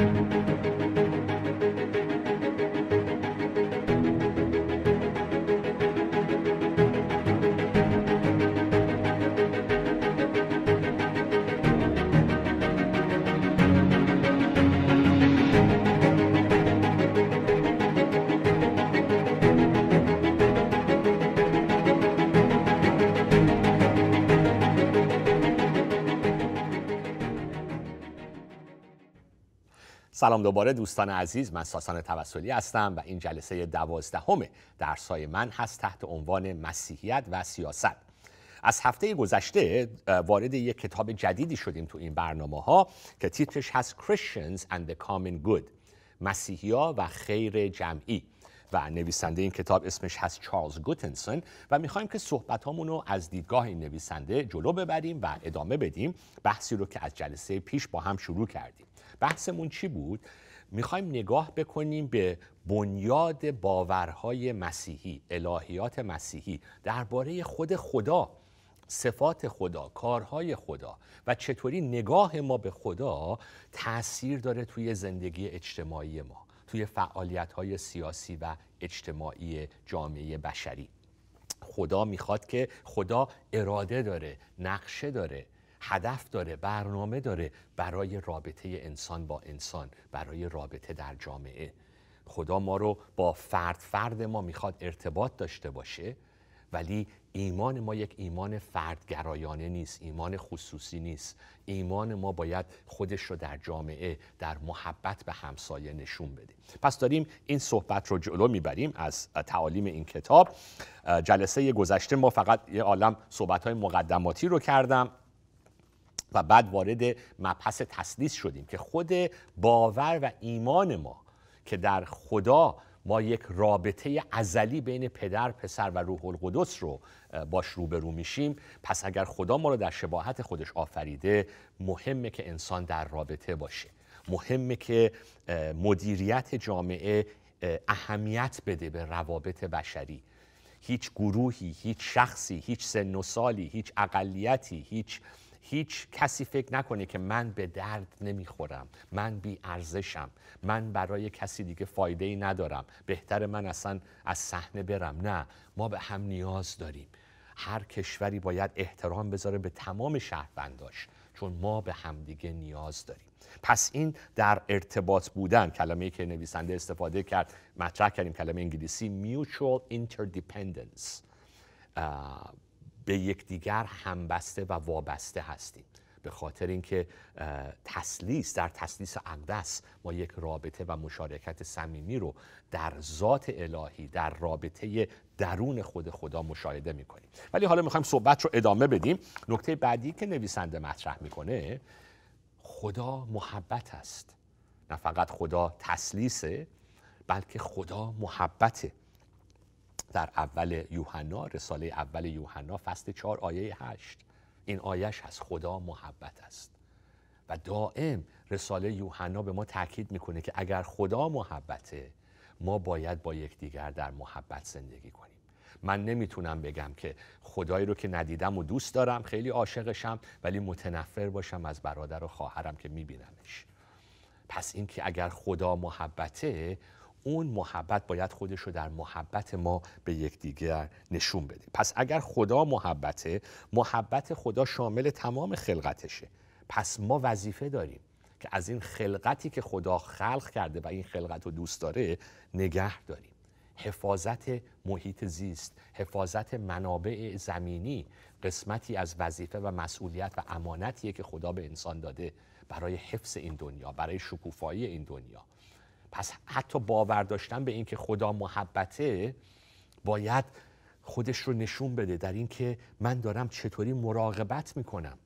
Thank you. سلام دوباره دوستان عزیز من ساسان توسلی هستم و این جلسه دوازدهم درسای من هست تحت عنوان مسیحیت و سیاست از هفته گذشته وارد یک کتاب جدیدی شدیم تو این برنامه ها که تیترش هست Christians and the Common Good مسیحی ها و خیر جمعی و نویسنده این کتاب اسمش هست چارلز گوتنسون و میخوایم که صحبت رو از دیدگاه این نویسنده جلو ببریم و ادامه بدیم بحثی رو که از جلسه پیش با هم شروع کردیم بحثمون چی بود میخوایم نگاه بکنیم به بنیاد باورهای مسیحی الهیات مسیحی درباره خود خدا صفات خدا کارهای خدا و چطوری نگاه ما به خدا تاثیر داره توی زندگی اجتماعی ما توی فعالیت های سیاسی و اجتماعی جامعه بشری خدا میخواد که خدا اراده داره نقشه داره هدف داره برنامه داره برای رابطه انسان با انسان برای رابطه در جامعه خدا ما رو با فرد فرد ما میخواد ارتباط داشته باشه ولی ایمان ما یک ایمان فردگرایانه نیست ایمان خصوصی نیست ایمان ما باید خودش رو در جامعه در محبت به همسایه نشون بده پس داریم این صحبت رو جلو میبریم از تعالیم این کتاب جلسه گذشته ما فقط یه عالم صحبت های مقدماتی رو کردم و بعد وارد مبحث تسلیس شدیم که خود باور و ایمان ما که در خدا ما یک رابطه ازلی بین پدر، پسر و روح القدس رو باش روبرو میشیم پس اگر خدا ما رو در شباهت خودش آفریده مهمه که انسان در رابطه باشه مهمه که مدیریت جامعه اهمیت بده به روابط بشری هیچ گروهی، هیچ شخصی، هیچ سن و سالی، هیچ اقلیتی، هیچ هیچ کسی فکر نکنه که من به درد نمیخورم من بی ارزشم من برای کسی دیگه فایده ای ندارم بهتر من اصلا از صحنه برم نه ما به هم نیاز داریم هر کشوری باید احترام بذاره به تمام شهرونداش چون ما به همدیگه نیاز داریم پس این در ارتباط بودن کلمه که نویسنده استفاده کرد مطرح کردیم کلمه انگلیسی mutual interdependence به یکدیگر همبسته و وابسته هستیم به خاطر اینکه تسلیس در تسلیس اقدس ما یک رابطه و مشارکت صمیمی رو در ذات الهی در رابطه درون خود خدا مشاهده میکنیم ولی حالا میخوایم صحبت رو ادامه بدیم نکته بعدی که نویسنده مطرح میکنه خدا محبت است نه فقط خدا تسلیسه بلکه خدا محبته در اول یوحنا رساله اول یوحنا فصل 4 آیه 8 این آیش از خدا محبت است و دائم رساله یوحنا به ما تاکید میکنه که اگر خدا محبته ما باید با یکدیگر در محبت زندگی کنیم من نمیتونم بگم که خدایی رو که ندیدم و دوست دارم خیلی عاشقشم ولی متنفر باشم از برادر و خواهرم که میبینمش پس این که اگر خدا محبته اون محبت باید خودش رو در محبت ما به یکدیگر نشون بده پس اگر خدا محبته محبت خدا شامل تمام خلقتشه پس ما وظیفه داریم که از این خلقتی که خدا خلق کرده و این خلقت رو دوست داره نگه داریم حفاظت محیط زیست حفاظت منابع زمینی قسمتی از وظیفه و مسئولیت و امانتیه که خدا به انسان داده برای حفظ این دنیا برای شکوفایی این دنیا پس حتی باور داشتن به اینکه خدا محبته باید خودش رو نشون بده در اینکه من دارم چطوری مراقبت میکنم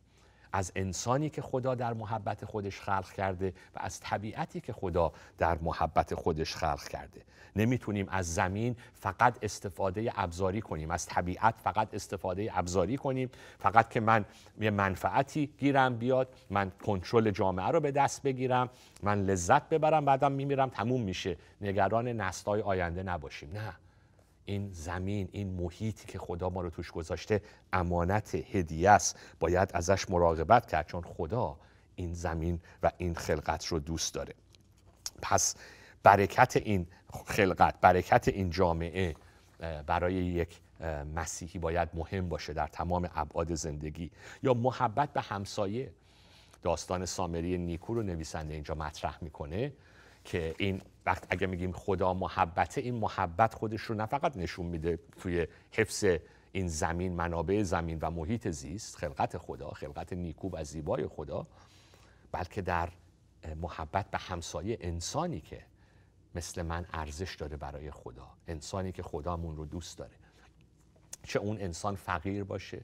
از انسانی که خدا در محبت خودش خلق کرده و از طبیعتی که خدا در محبت خودش خلق کرده نمیتونیم از زمین فقط استفاده ابزاری کنیم از طبیعت فقط استفاده ابزاری کنیم فقط که من یه منفعتی گیرم بیاد من کنترل جامعه رو به دست بگیرم من لذت ببرم بعدم میمیرم تموم میشه نگران نستای آینده نباشیم نه این زمین این محیطی که خدا ما رو توش گذاشته امانت هدیه است باید ازش مراقبت کرد چون خدا این زمین و این خلقت رو دوست داره پس برکت این خلقت برکت این جامعه برای یک مسیحی باید مهم باشه در تمام ابعاد زندگی یا محبت به همسایه داستان سامری نیکو رو نویسنده اینجا مطرح میکنه که این وقت اگه میگیم خدا محبت این محبت خودش رو نه فقط نشون میده توی حفظ این زمین منابع زمین و محیط زیست خلقت خدا خلقت نیکو و زیبای خدا بلکه در محبت به همسایه انسانی که مثل من ارزش داره برای خدا انسانی که خدامون رو دوست داره چه اون انسان فقیر باشه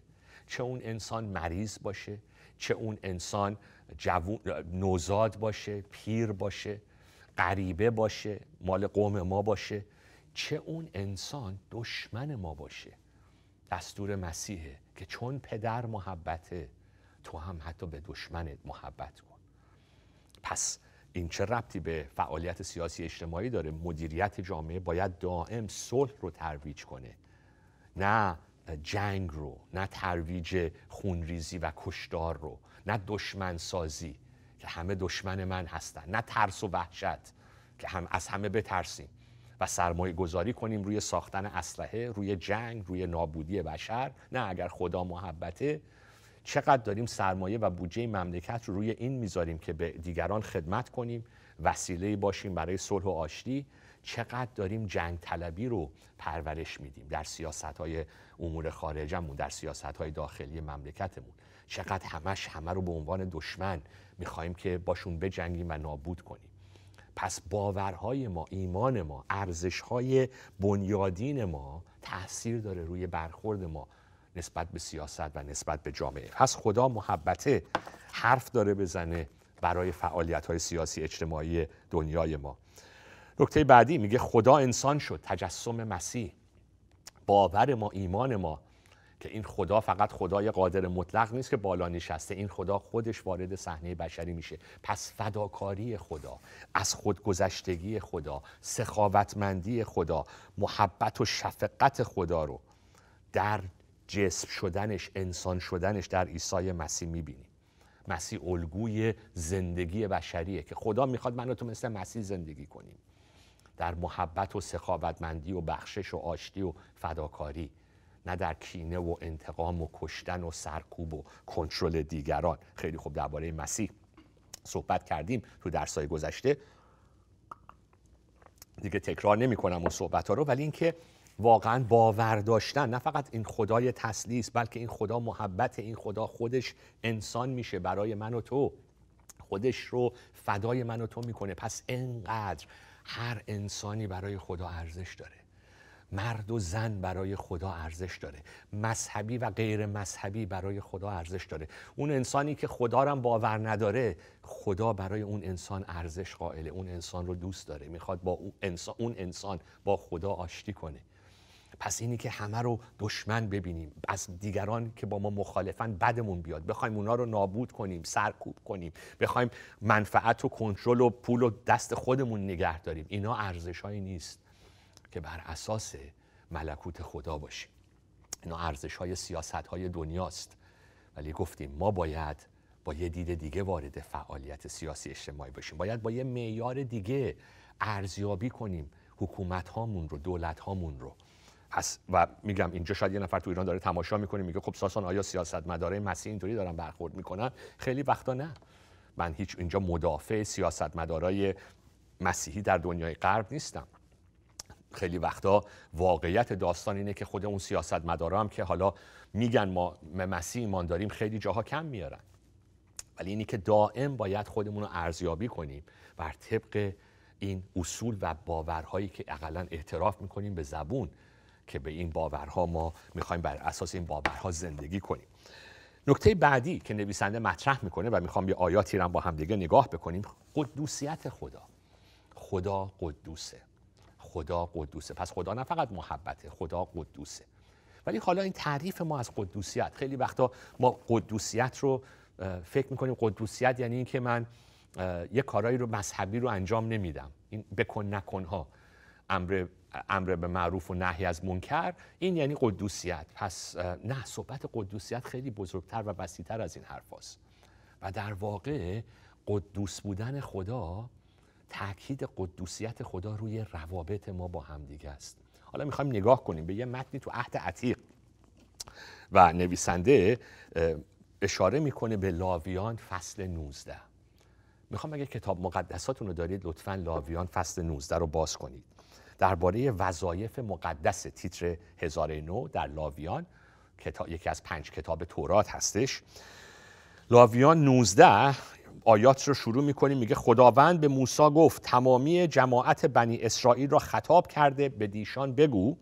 چه اون انسان مریض باشه چه اون انسان جوون، نوزاد باشه پیر باشه غریبه باشه مال قوم ما باشه چه اون انسان دشمن ما باشه دستور مسیحه که چون پدر محبته تو هم حتی به دشمنت محبت کن پس این چه ربطی به فعالیت سیاسی اجتماعی داره مدیریت جامعه باید دائم صلح رو ترویج کنه نه جنگ رو نه ترویج خونریزی و کشدار رو نه دشمن سازی که همه دشمن من هستن نه ترس و وحشت که هم از همه بترسیم و سرمایه گذاری کنیم روی ساختن اسلحه روی جنگ روی نابودی بشر نه اگر خدا محبته چقدر داریم سرمایه و بودجه مملکت رو روی این میذاریم که به دیگران خدمت کنیم وسیله باشیم برای صلح و آشتی چقدر داریم جنگ طلبی رو پرورش میدیم در سیاست های امور خارجمون در سیاست های داخلی مملکتمون چقدر همش همه رو به عنوان دشمن میخوایم که باشون بجنگیم و نابود کنیم پس باورهای ما ایمان ما ارزشهای بنیادین ما تاثیر داره روی برخورد ما نسبت به سیاست و نسبت به جامعه پس خدا محبته حرف داره بزنه برای فعالیت های سیاسی اجتماعی دنیای ما نکته بعدی میگه خدا انسان شد تجسم مسیح باور ما ایمان ما که این خدا فقط خدای قادر مطلق نیست که بالا نشسته این خدا خودش وارد صحنه بشری میشه پس فداکاری خدا از خودگذشتگی خدا سخاوتمندی خدا محبت و شفقت خدا رو در جسم شدنش انسان شدنش در عیسی مسیح میبینیم مسیح الگوی زندگی بشریه که خدا میخواد من تو مثل مسیح زندگی کنیم در محبت و سخاوتمندی و بخشش و آشتی و فداکاری نه در کینه و انتقام و کشتن و سرکوب و کنترل دیگران خیلی خوب درباره مسیح صحبت کردیم تو درسای گذشته دیگه تکرار نمی اون صحبت ها رو ولی اینکه واقعا باور داشتن نه فقط این خدای تسلیس بلکه این خدا محبت این خدا خودش انسان میشه برای من و تو خودش رو فدای من و تو میکنه پس انقدر هر انسانی برای خدا ارزش داره مرد و زن برای خدا ارزش داره مذهبی و غیر مذهبی برای خدا ارزش داره اون انسانی که خدا رو باور نداره خدا برای اون انسان ارزش قائله اون انسان رو دوست داره میخواد با اون انسان با خدا آشتی کنه پس اینی که همه رو دشمن ببینیم از دیگران که با ما مخالفن بدمون بیاد بخوایم اونا رو نابود کنیم سرکوب کنیم بخوایم منفعت و کنترل و پول و دست خودمون نگه داریم اینا ارزشهایی نیست که بر اساس ملکوت خدا باشیم اینا ارزش های سیاست های دنیاست ولی گفتیم ما باید با یه دید دیگه وارد فعالیت سیاسی اجتماعی باشیم باید با یه معیار دیگه ارزیابی کنیم حکومت هامون رو دولت هامون رو و میگم اینجا شاید یه نفر تو ایران داره تماشا میکنه میگه خب ساسان آیا سیاست مداره مسیح اینطوری دارن برخورد میکنن خیلی وقتا نه من هیچ اینجا مدافع سیاست مدارای مسیحی در دنیای غرب نیستم خیلی وقتا واقعیت داستان اینه که خود اون سیاست مداره هم که حالا میگن ما مسیح ایمان داریم خیلی جاها کم میارن ولی اینی که دائم باید خودمون رو ارزیابی کنیم بر طبق این اصول و باورهایی که اقلا اعتراف میکنیم به زبون که به این باورها ما میخوایم بر اساس این باورها زندگی کنیم نکته بعدی که نویسنده مطرح میکنه و میخوام یه آیاتی رو با همدیگه نگاه بکنیم قدوسیت خدا خدا قدوسه خدا قدوسه پس خدا نه فقط محبته خدا قدوسه ولی حالا این تعریف ما از قدوسیت خیلی وقتا ما قدوسیت رو فکر میکنیم قدوسیت یعنی اینکه من یه کارایی رو مذهبی رو انجام نمیدم این بکن نکن ها امر به معروف و نهی از منکر این یعنی قدوسیت پس نه صحبت قدوسیت خیلی بزرگتر و وسیعتر از این حرفاست و در واقع قدوس بودن خدا تاکید قدوسیت خدا روی روابط ما با همدیگه است حالا میخوایم نگاه کنیم به یه متنی تو عهد عتیق و نویسنده اشاره میکنه به لاویان فصل 19 میخوام اگه کتاب مقدساتون رو دارید لطفا لاویان فصل 19 رو باز کنید درباره وظایف مقدس تیتر 1009 در لاویان یکی از پنج کتاب تورات هستش لاویان 19 آیات رو شروع میکنیم میگه خداوند به موسا گفت تمامی جماعت بنی اسرائیل را خطاب کرده به دیشان بگو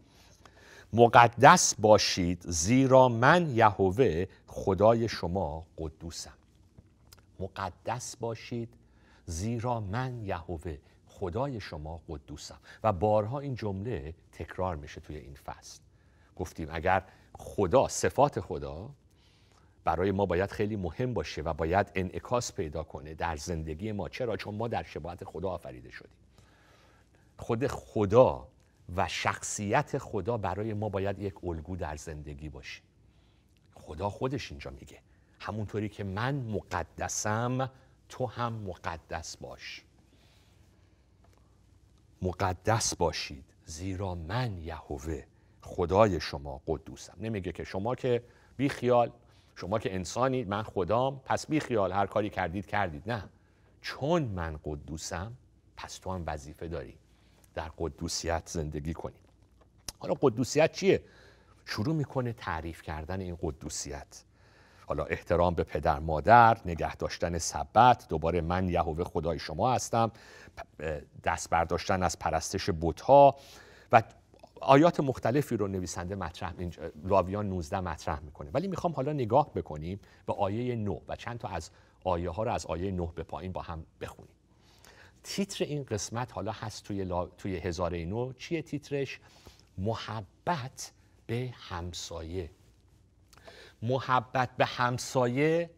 مقدس باشید زیرا من یهوه خدای شما قدوسم مقدس باشید زیرا من یهوه خدای شما قدوسم و بارها این جمله تکرار میشه توی این فصل گفتیم اگر خدا صفات خدا برای ما باید خیلی مهم باشه و باید انعکاس پیدا کنه در زندگی ما چرا چون ما در شباهت خدا آفریده شدیم خود خدا و شخصیت خدا برای ما باید یک الگو در زندگی باشه خدا خودش اینجا میگه همونطوری که من مقدسم تو هم مقدس باش مقدس باشید زیرا من یهوه خدای شما قدوسم نمیگه که شما که بی خیال شما که انسانید، من خدام پس بی خیال هر کاری کردید کردید نه چون من قدوسم پس تو هم وظیفه داری در قدوسیت زندگی کنی حالا قدوسیت چیه شروع میکنه تعریف کردن این قدوسیت حالا احترام به پدر مادر نگه داشتن سبت دوباره من یهوه خدای شما هستم دست برداشتن از پرستش بتها و آیات مختلفی رو نویسنده مطرح راویان 19 مطرح میکنه ولی میخوام حالا نگاه بکنیم به آیه 9 و چند تا از آیه ها رو از آیه 9 به پایین با هم بخونیم تیتر این قسمت حالا هست توی, لا... توی هزاره نو چیه تیترش؟ محبت به همسایه محبت به همسایه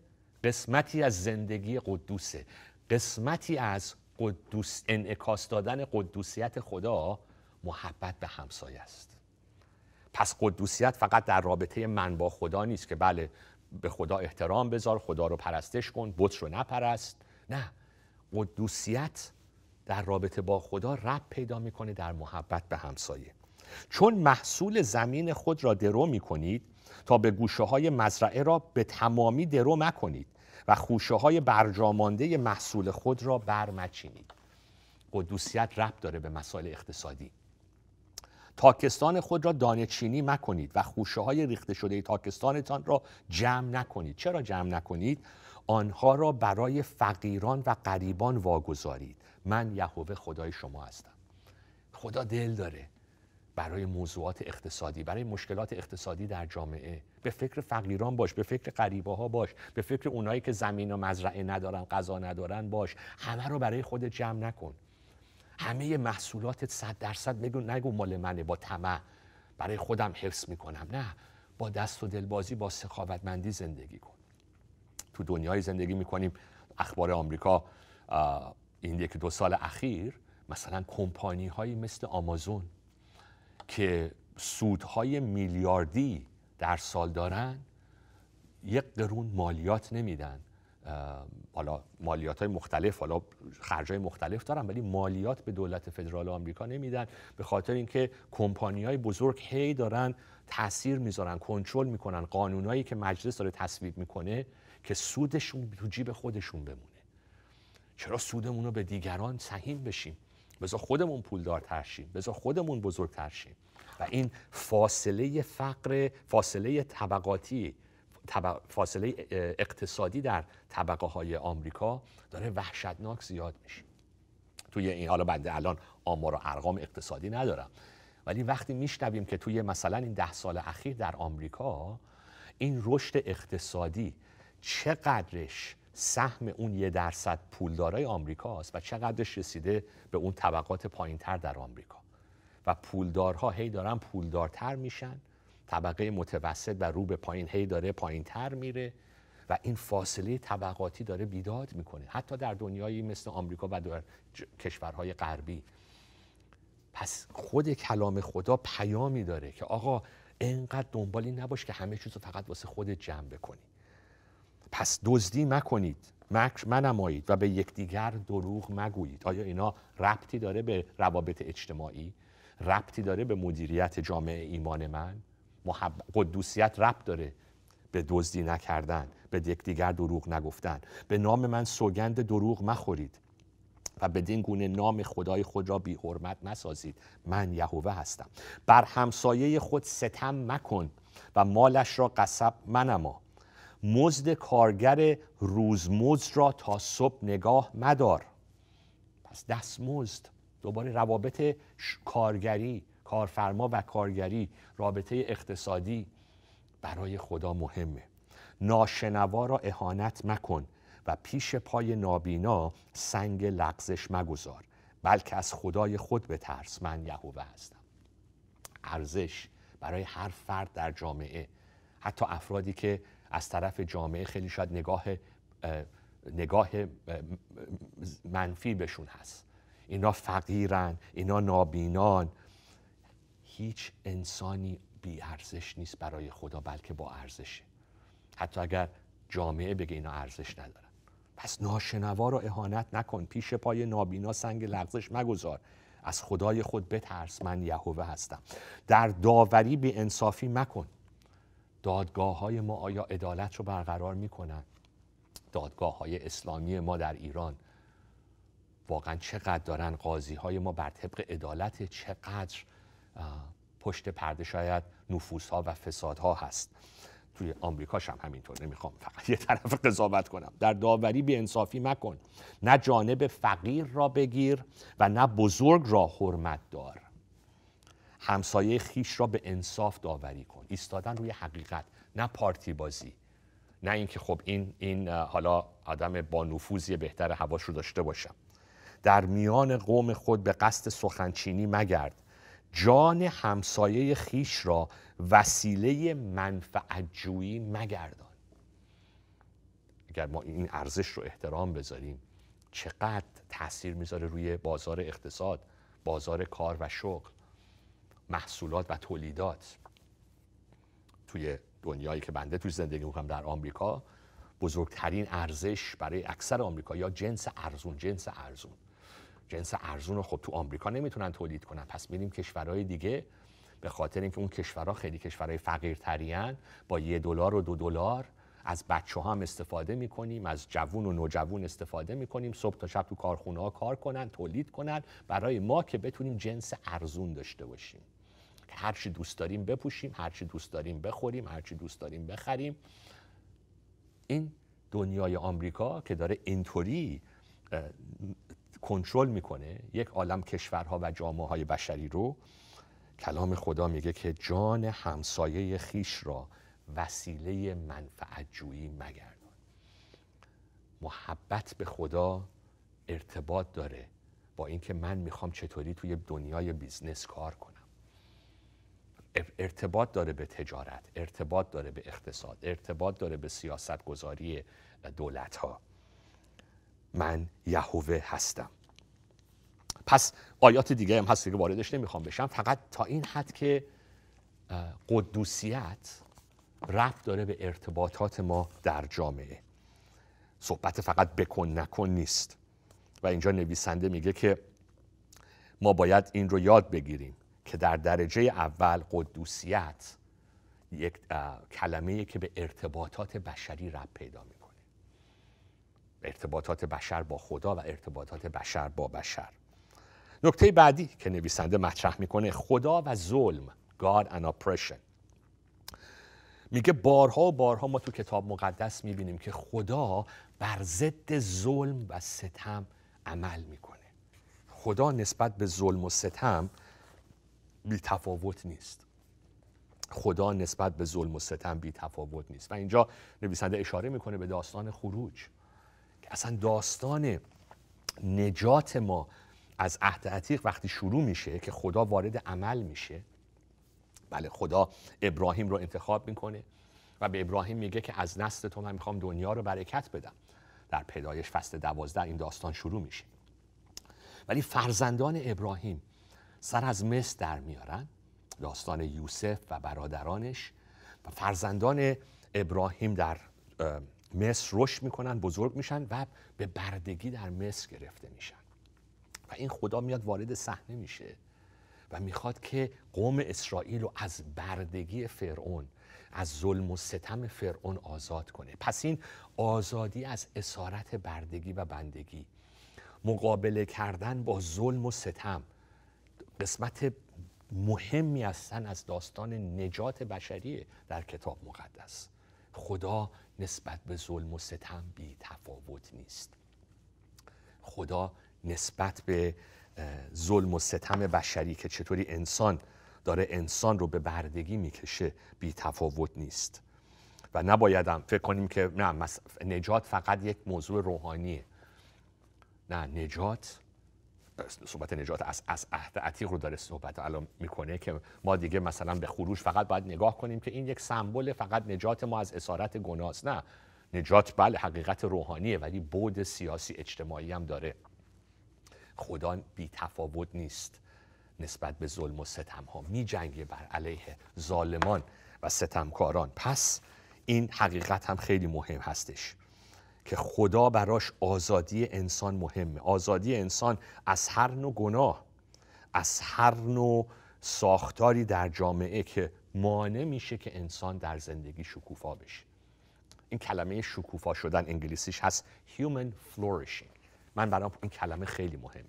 قسمتی از زندگی قدوسه قسمتی از قدوس انعکاس دادن قدوسیت خدا محبت به همسایه است پس قدوسیت فقط در رابطه من با خدا نیست که بله به خدا احترام بذار خدا رو پرستش کن بت رو نپرست نه قدوسیت در رابطه با خدا رب پیدا میکنه در محبت به همسایه چون محصول زمین خود را درو میکنید تا به گوشه های مزرعه را به تمامی درو مکنید و خوشه های برجامانده محصول خود را برمچینید قدوسیت رب داره به مسائل اقتصادی تاکستان خود را دانه چینی مکنید و خوشه های ریخته شده تاکستانتان را جمع نکنید چرا جمع نکنید آنها را برای فقیران و غریبان واگذارید من یهوه خدای شما هستم خدا دل داره برای موضوعات اقتصادی برای مشکلات اقتصادی در جامعه به فکر فقیران باش به فکر غریبه ها باش به فکر اونایی که زمین و مزرعه ندارن غذا ندارن باش همه رو برای خود جمع نکن همه محصولاتت صد درصد بگو نگو مال منه با طمع برای خودم حفظ میکنم نه با دست و دلبازی با سخاوتمندی زندگی کن تو دنیای زندگی میکنیم اخبار آمریکا این یکی دو سال اخیر مثلا کمپانی هایی مثل آمازون که سودهای میلیاردی در سال دارن یک قرون مالیات نمیدن حالا مالیات های مختلف حالا خرج های مختلف دارن ولی مالیات به دولت فدرال آمریکا نمیدن به خاطر اینکه کمپانی های بزرگ هی دارن تاثیر میذارن کنترل میکنن قانونایی که مجلس داره تصویب میکنه که سودشون تو جیب خودشون بمونه چرا سودمون رو به دیگران سهیم بشیم بذار خودمون پولدار ترشیم، بذار خودمون بزرگ ترشیم و این فاصله فقر فاصله طبقاتی فاصله اقتصادی در طبقه های آمریکا داره وحشتناک زیاد میشه توی این حالا بنده الان آمار و ارقام اقتصادی ندارم ولی وقتی میشنویم که توی مثلا این ده سال اخیر در آمریکا این رشد اقتصادی چقدرش سهم اون یه درصد پولدارای آمریکاست و چقدرش رسیده به اون طبقات پایینتر در آمریکا و پولدارها هی دارن پولدارتر میشن طبقه متوسط و رو به پایین هی داره پایین تر میره و این فاصله طبقاتی داره بیداد میکنه حتی در دنیایی مثل آمریکا و در کشورهای غربی پس خود کلام خدا پیامی داره که آقا اینقدر دنبالی نباش که همه چیز رو فقط واسه خود جمع بکنی پس دزدی مکنید مکر منمایید و به یکدیگر دروغ مگویید آیا اینا ربطی داره به روابط اجتماعی ربطی داره به مدیریت جامعه ایمان من محب... قدوسیت رب داره به دزدی نکردن به یکدیگر دروغ نگفتن به نام من سوگند دروغ مخورید و بدین گونه نام خدای خود را بی حرمت نسازید من یهوه هستم بر همسایه خود ستم مکن و مالش را قصب منما مزد کارگر مزد را تا صبح نگاه مدار پس دست مزد دوباره روابط کارگری کارفرما و کارگری رابطه اقتصادی برای خدا مهمه ناشنوا را اهانت مکن و پیش پای نابینا سنگ لغزش مگذار بلکه از خدای خود به ترس من یهوه هستم ارزش برای هر فرد در جامعه حتی افرادی که از طرف جامعه خیلی شاید نگاه نگاه منفی بهشون هست اینا فقیرن اینا نابینان هیچ انسانی بی ارزش نیست برای خدا بلکه با ارزشه حتی اگر جامعه بگه اینا ارزش ندارن پس ناشنوا رو اهانت نکن پیش پای نابینا سنگ لغزش مگذار از خدای خود بترس من یهوه هستم در داوری به انصافی مکن دادگاه های ما آیا عدالت رو برقرار میکنن دادگاه های اسلامی ما در ایران واقعا چقدر دارن قاضی های ما بر طبق عدالت چقدر پشت پرده شاید نفوس ها و فساد ها هست توی آمریکاش هم همینطور نمیخوام فقط یه طرف قضاوت کنم در داوری به انصافی مکن نه جانب فقیر را بگیر و نه بزرگ را حرمت دار همسایه خیش را به انصاف داوری کن ایستادن روی حقیقت نه پارتی بازی نه اینکه خب این این حالا آدم با نفوذی بهتر هواش رو داشته باشم در میان قوم خود به قصد سخنچینی مگرد جان همسایه خیش را وسیله منفعتجویی مگردان اگر ما این ارزش رو احترام بذاریم چقدر تاثیر میذاره روی بازار اقتصاد بازار کار و شغل محصولات و تولیدات توی دنیایی که بنده توی زندگی میکنم در آمریکا بزرگترین ارزش برای اکثر آمریکا یا جنس ارزون جنس ارزون جنس ارزون رو خب تو آمریکا نمیتونن تولید کنن پس میریم کشورهای دیگه به خاطر اینکه اون کشورها خیلی کشورهای فقیرترین با یه دلار و دو دلار از بچه ها هم استفاده میکنیم از جوون و نوجوون استفاده میکنیم صبح تا شب تو کارخونه ها کار کنن تولید کنن برای ما که بتونیم جنس ارزون داشته باشیم هرچی هر چی دوست داریم بپوشیم هر چی دوست داریم بخوریم هر چی دوست داریم بخریم این دنیای آمریکا که داره اینطوری کنترل میکنه یک عالم کشورها و جامعه های بشری رو کلام خدا میگه که جان همسایه خیش را وسیله منفعت جویی مگردان محبت به خدا ارتباط داره با اینکه من میخوام چطوری توی دنیای بیزنس کار کنم ارتباط داره به تجارت ارتباط داره به اقتصاد ارتباط داره به سیاست گذاری دولت ها من یهوه هستم پس آیات دیگه هم هست که واردش نمیخوام بشم فقط تا این حد که قدوسیت رفت داره به ارتباطات ما در جامعه صحبت فقط بکن نکن نیست و اینجا نویسنده میگه که ما باید این رو یاد بگیریم که در درجه اول قدوسیت یک کلمه که به ارتباطات بشری رب پیدا میکنه ارتباطات بشر با خدا و ارتباطات بشر با بشر نکته بعدی که نویسنده مطرح میکنه خدا و ظلم God and oppression میگه بارها و بارها ما تو کتاب مقدس میبینیم که خدا بر ضد ظلم و ستم عمل میکنه خدا نسبت به ظلم و ستم بی تفاوت نیست خدا نسبت به ظلم و ستم بی تفاوت نیست و اینجا نویسنده اشاره میکنه به داستان خروج اصلا داستان نجات ما از عهد عتیق وقتی شروع میشه که خدا وارد عمل میشه بله خدا ابراهیم رو انتخاب میکنه و به ابراهیم میگه که از نسل تو من میخوام دنیا رو برکت بدم در پیدایش فصل دوازده این داستان شروع میشه ولی فرزندان ابراهیم سر از مصر در میارن داستان یوسف و برادرانش و فرزندان ابراهیم در مصر رشد میکنن بزرگ میشن و به بردگی در مصر گرفته میشن و این خدا میاد وارد صحنه میشه و میخواد که قوم اسرائیل رو از بردگی فرعون از ظلم و ستم فرعون آزاد کنه پس این آزادی از اسارت بردگی و بندگی مقابله کردن با ظلم و ستم قسمت مهمی هستن از داستان نجات بشریه در کتاب مقدس خدا نسبت به ظلم و ستم بی تفاوت نیست خدا نسبت به ظلم و ستم بشری که چطوری انسان داره انسان رو به بردگی میکشه بی تفاوت نیست و نبایدم فکر کنیم که نه نجات فقط یک موضوع روحانیه نه نجات صحبت نجات از از عهد عتیق رو داره صحبت الان میکنه که ما دیگه مثلا به خروج فقط باید نگاه کنیم که این یک سمبل فقط نجات ما از اسارت گناست نه نجات بله حقیقت روحانیه ولی بود سیاسی اجتماعی هم داره خدا بی تفاوت نیست نسبت به ظلم و ستم ها می جنگه بر علیه ظالمان و ستمکاران پس این حقیقت هم خیلی مهم هستش که خدا براش آزادی انسان مهمه آزادی انسان از هر نوع گناه از هر نوع ساختاری در جامعه که مانع میشه که انسان در زندگی شکوفا بشه این کلمه شکوفا شدن انگلیسیش هست human flourishing من برام این کلمه خیلی مهمه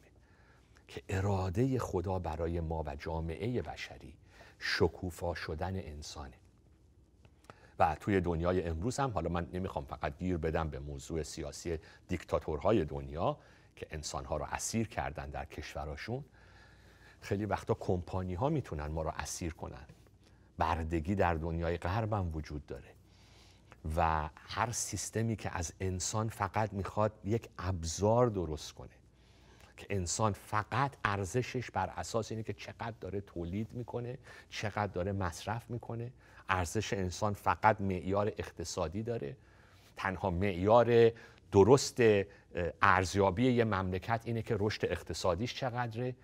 که اراده خدا برای ما و جامعه بشری شکوفا شدن انسانه و توی دنیای امروز هم حالا من نمیخوام فقط گیر بدم به موضوع سیاسی دیکتاتورهای دنیا که انسانها رو اسیر کردن در کشوراشون خیلی وقتا کمپانی ها میتونن ما رو اسیر کنن بردگی در دنیای غرب هم وجود داره و هر سیستمی که از انسان فقط میخواد یک ابزار درست کنه که انسان فقط ارزشش بر اساس اینه که چقدر داره تولید میکنه چقدر داره مصرف میکنه ارزش انسان فقط معیار اقتصادی داره تنها معیار درست ارزیابی یه مملکت اینه که رشد اقتصادیش چقدره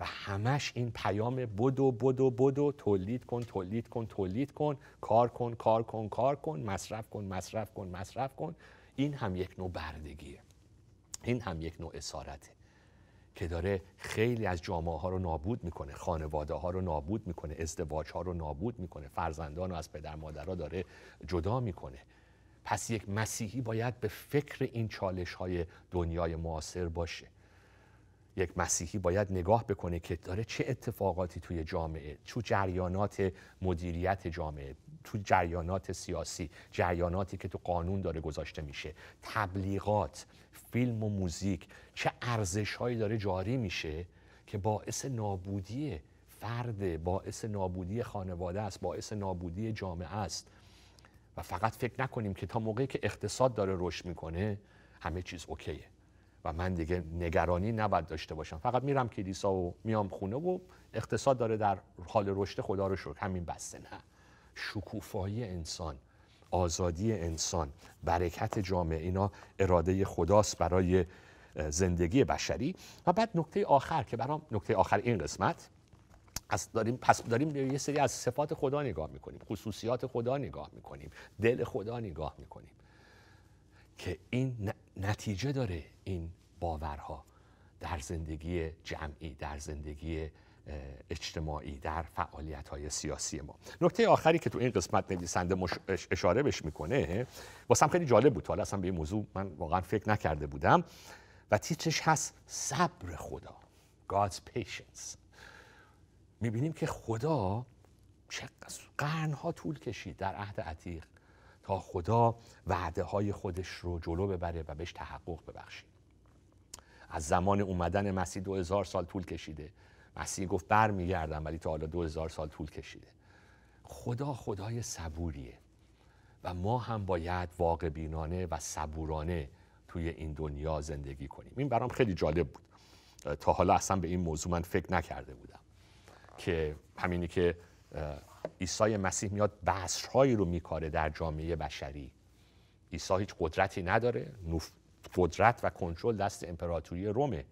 و همش این پیام بدو بدو بدو تولید کن تولید کن تولید کن کار کن کار کن کار کن مصرف کن مصرف کن مصرف کن این هم یک نوع بردگیه این هم یک نوع اسارته که داره خیلی از جامعه ها رو نابود میکنه خانواده ها رو نابود میکنه ازدواج ها رو نابود میکنه فرزندان رو از پدر مادرها داره جدا میکنه پس یک مسیحی باید به فکر این چالش های دنیای معاصر باشه یک مسیحی باید نگاه بکنه که داره چه اتفاقاتی توی جامعه تو جریانات مدیریت جامعه تو جریانات سیاسی جریاناتی که تو قانون داره گذاشته میشه تبلیغات فیلم و موزیک چه ارزش هایی داره جاری میشه که باعث نابودی فرد باعث نابودی خانواده است باعث نابودی جامعه است و فقط فکر نکنیم که تا موقعی که اقتصاد داره رشد میکنه همه چیز اوکیه و من دیگه نگرانی نباید داشته باشم فقط میرم کلیسا و میام خونه و اقتصاد داره در حال رشد خدا رو شکر همین بسته نه شکوفایی انسان آزادی انسان برکت جامعه اینا اراده خداست برای زندگی بشری و بعد نکته آخر که برام نکته آخر این قسمت از داریم پس داریم یه سری از صفات خدا نگاه میکنیم خصوصیات خدا نگاه میکنیم دل خدا نگاه میکنیم که این نتیجه داره این باورها در زندگی جمعی در زندگی اجتماعی در فعالیت های سیاسی ما نکته آخری که تو این قسمت نویسنده مش... اشاره بهش میکنه واسم خیلی جالب بود حالا اصلا به این موضوع من واقعا فکر نکرده بودم و تیترش هست صبر خدا God's patience میبینیم که خدا چقدر قرنها طول کشید در عهد عتیق تا خدا وعده های خودش رو جلو ببره و بهش تحقق ببخشید از زمان اومدن مسیح دو هزار سال طول کشیده مسیح گفت بر ولی تا حالا دو هزار سال طول کشیده خدا خدای صبوریه و ما هم باید واقع بینانه و صبورانه توی این دنیا زندگی کنیم این برام خیلی جالب بود تا حالا اصلا به این موضوع من فکر نکرده بودم که همینی که عیسی مسیح میاد بسرهایی رو میکاره در جامعه بشری عیسی هیچ قدرتی نداره قدرت و کنترل دست امپراتوری رومه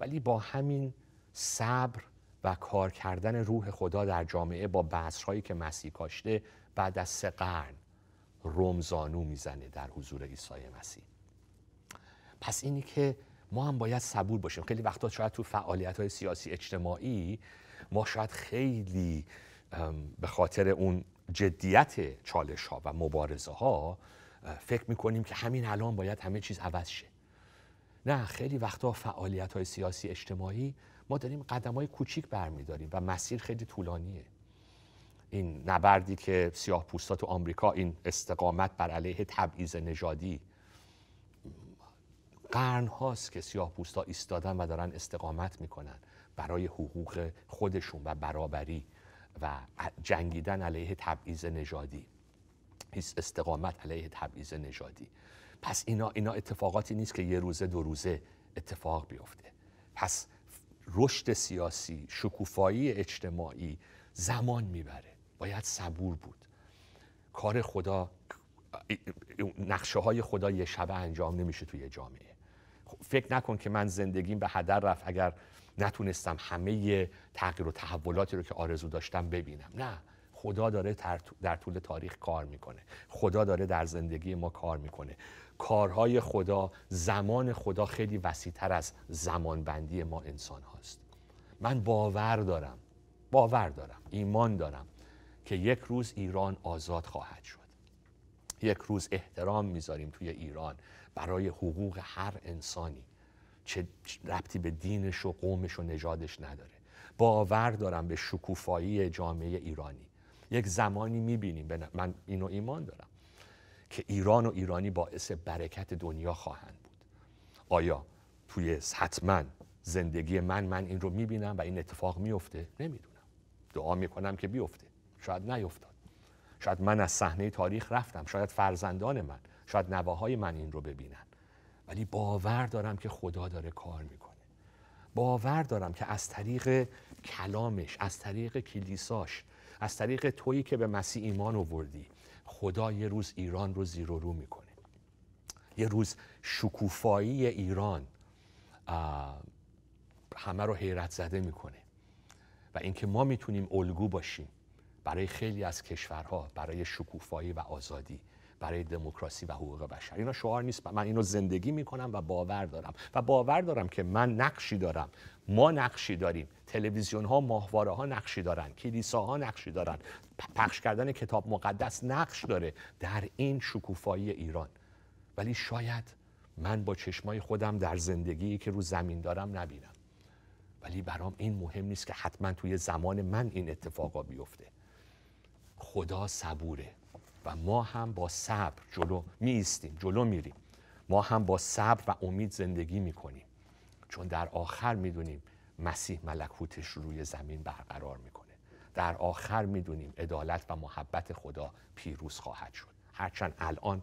ولی با همین صبر و کار کردن روح خدا در جامعه با بذرهایی که مسیح کاشته بعد از سه قرن رمزانو میزنه در حضور عیسی مسیح پس اینی که ما هم باید صبور باشیم خیلی وقتا شاید تو فعالیت های سیاسی اجتماعی ما شاید خیلی به خاطر اون جدیت چالش ها و مبارزه ها فکر میکنیم که همین الان باید همه چیز عوض شه نه خیلی وقتا فعالیت های سیاسی اجتماعی ما داریم قدم های کوچیک برمیداریم و مسیر خیلی طولانیه این نبردی که سیاه پوستا تو آمریکا این استقامت بر علیه تبعیض نژادی قرن هاست که سیاه پوستا ایستادن و دارن استقامت میکنن برای حقوق خودشون و برابری و جنگیدن علیه تبعیض نژادی استقامت علیه تبعیض نژادی پس اینا اینا اتفاقاتی نیست که یه روزه دو روزه اتفاق بیفته پس رشد سیاسی شکوفایی اجتماعی زمان میبره باید صبور بود کار خدا نقشه های خدا یه شبه انجام نمیشه توی جامعه خب، فکر نکن که من زندگیم به هدر رفت اگر نتونستم همه تغییر و تحولاتی رو که آرزو داشتم ببینم نه خدا داره در طول تاریخ کار میکنه خدا داره در زندگی ما کار میکنه کارهای خدا زمان خدا خیلی وسیعتر از زمانبندی ما انسان هاست من باور دارم باور دارم ایمان دارم که یک روز ایران آزاد خواهد شد یک روز احترام میذاریم توی ایران برای حقوق هر انسانی چه ربطی به دینش و قومش و نژادش نداره باور دارم به شکوفایی جامعه ایرانی یک زمانی میبینیم من اینو ایمان دارم که ایران و ایرانی باعث برکت دنیا خواهند بود آیا توی حتما زندگی من من این رو میبینم و این اتفاق میفته نمیدونم دعا میکنم که بیفته شاید نیفتاد شاید من از صحنه تاریخ رفتم شاید فرزندان من شاید نواهای من این رو ببینن ولی باور دارم که خدا داره کار میکنه باور دارم که از طریق کلامش از طریق کلیساش از طریق تویی که به مسیح ایمان آوردی خدا یه روز ایران رو زیر و رو میکنه یه روز شکوفایی ایران همه رو حیرت زده میکنه و اینکه ما میتونیم الگو باشیم برای خیلی از کشورها برای شکوفایی و آزادی برای دموکراسی و حقوق بشر اینا شعار نیست من اینو زندگی میکنم و باور دارم و باور دارم که من نقشی دارم ما نقشی داریم تلویزیون ها ماهواره ها نقشی دارن کلیسا ها نقشی دارن پخش کردن کتاب مقدس نقش داره در این شکوفایی ایران ولی شاید من با چشمای خودم در زندگی که رو زمین دارم نبینم ولی برام این مهم نیست که حتما توی زمان من این اتفاقا بیفته خدا صبوره ما هم با صبر جلو می جلو میریم ما هم با صبر و امید زندگی می چون در آخر میدونیم مسیح ملکوتش روی زمین برقرار میکنه در آخر میدونیم عدالت و محبت خدا پیروز خواهد شد هرچند الان